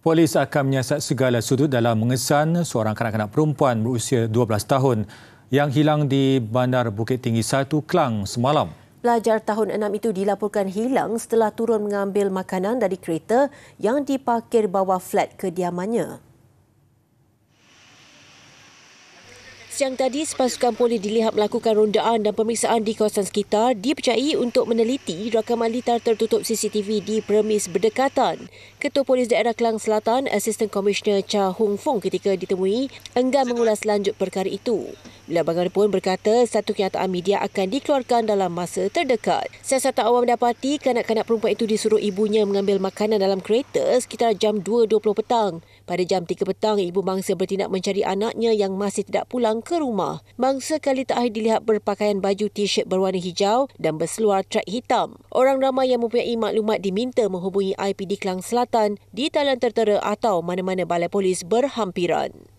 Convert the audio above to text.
Polis akan menyiasat segala sudut dalam mengesan seorang kanak-kanak perempuan berusia 12 tahun yang hilang di Bandar Bukit Tinggi 1 Kelang semalam. Pelajar tahun 6 itu dilaporkan hilang setelah turun mengambil makanan dari kereta yang diparkir bawah flat kediamannya. siang tadi, pasukan polis dilihat melakukan rondaan dan pemeriksaan di kawasan sekitar dipercayai untuk meneliti rakaman litar tertutup CCTV di premis berdekatan. Ketua Polis Daerah Kelang Selatan, Asisten Komisioner Cha Hung Fong ketika ditemui, enggan mengulas lanjut perkara itu. Bila bagaimanapun berkata, satu kenyataan media akan dikeluarkan dalam masa terdekat. Siasatan awam mendapati kanak-kanak perempuan itu disuruh ibunya mengambil makanan dalam kereta sekitar jam 2.20 petang. Pada jam 3 petang, ibu mangsa bertindak mencari anaknya yang masih tidak pulang ke rumah. Mangsa kali terakhir dilihat berpakaian baju t-shirt berwarna hijau dan berseluar trek hitam. Orang ramai yang mempunyai maklumat diminta menghubungi IPD Kelang Selatan di talian tertera atau mana-mana balai polis berhampiran.